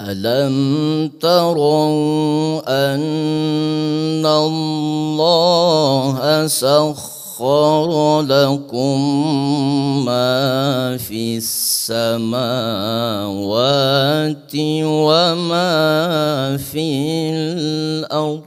ألم تروا أن الله سخر لكم ما في السماوات وما في الأرض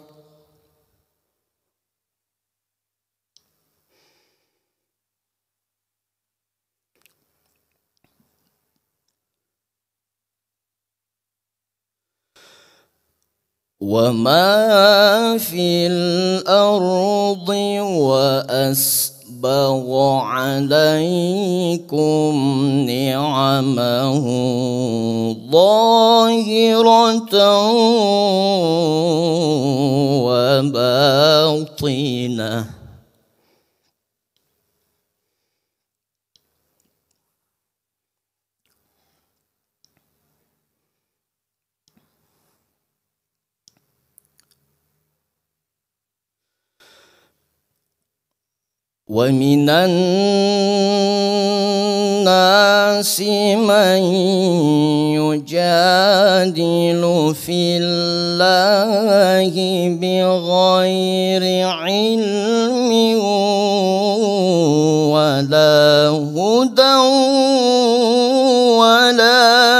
وما في الأرض وأسبغ عليكم نعمه ظاهرة وباطنه ومن الناس من يجادل في الله بغير علم ولا هدى ولا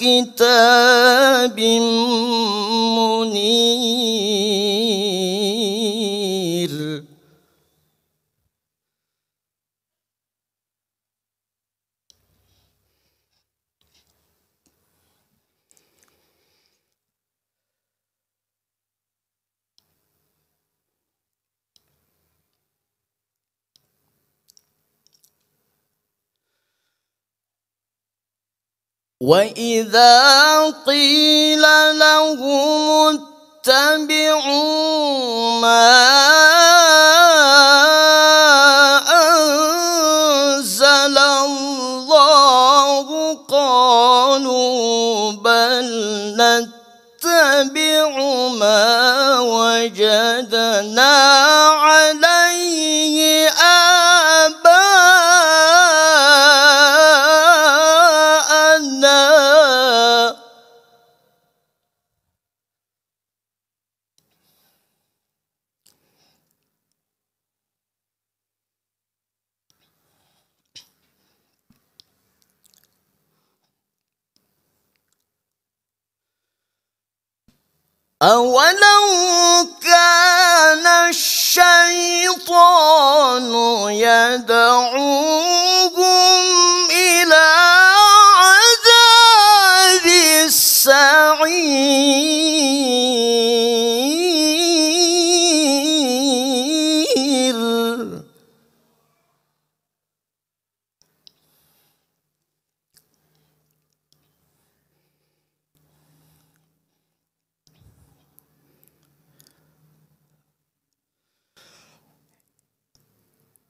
كتاب منير واذا قيل لهم اتبعوا ما أولم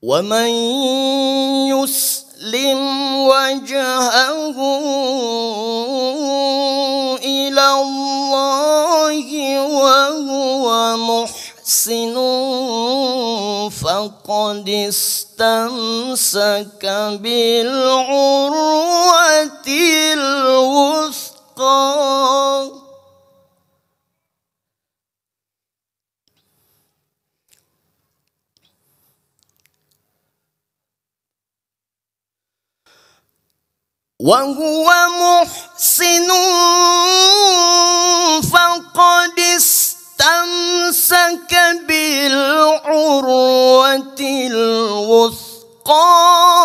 ومن يسلم وجهه الى الله وهو محسن فقد استمسك بالعروه الوثقى وهو محسن فقد استمسك بالعروة الوثقى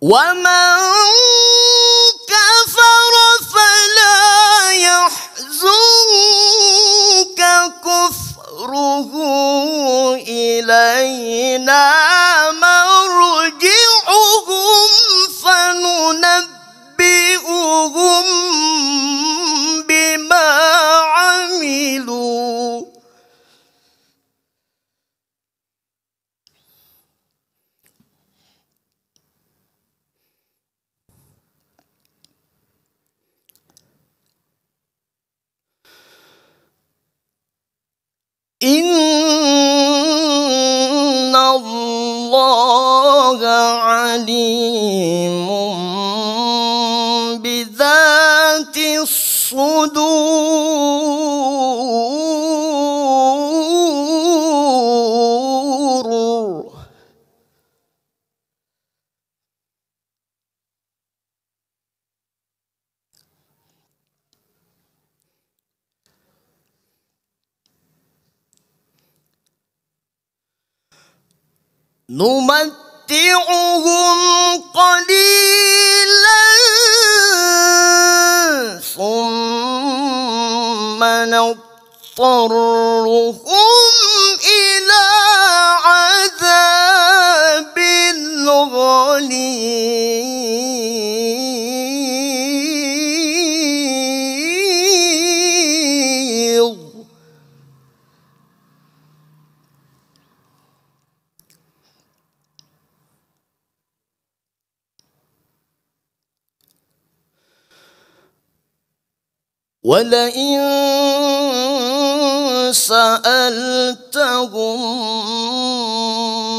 ومن عليم بذات الصدور نمت نمتعهم قليلا ثم نضطرهم ولئن سألتهم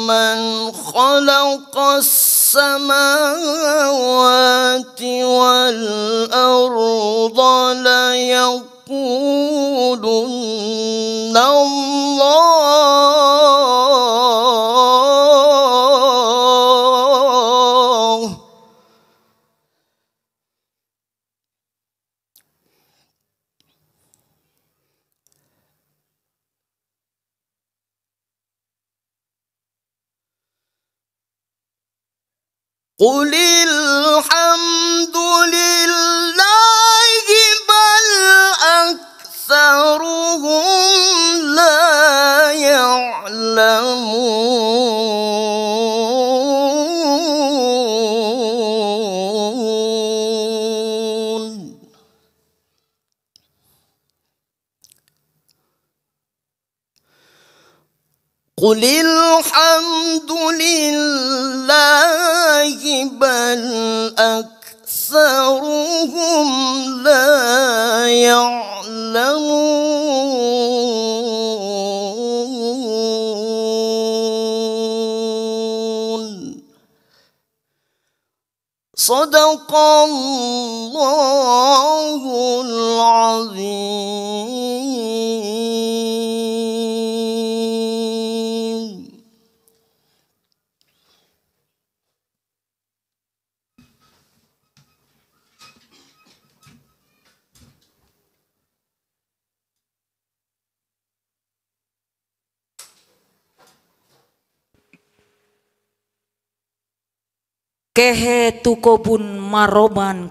من خلق السماوات والأرض ليقولن قل الحمد لله بل أكثرهم لا يعلمون قل الحمد لله بل أكثرهم لا يعلمون صدق الله العظيم kehe tukobun maroban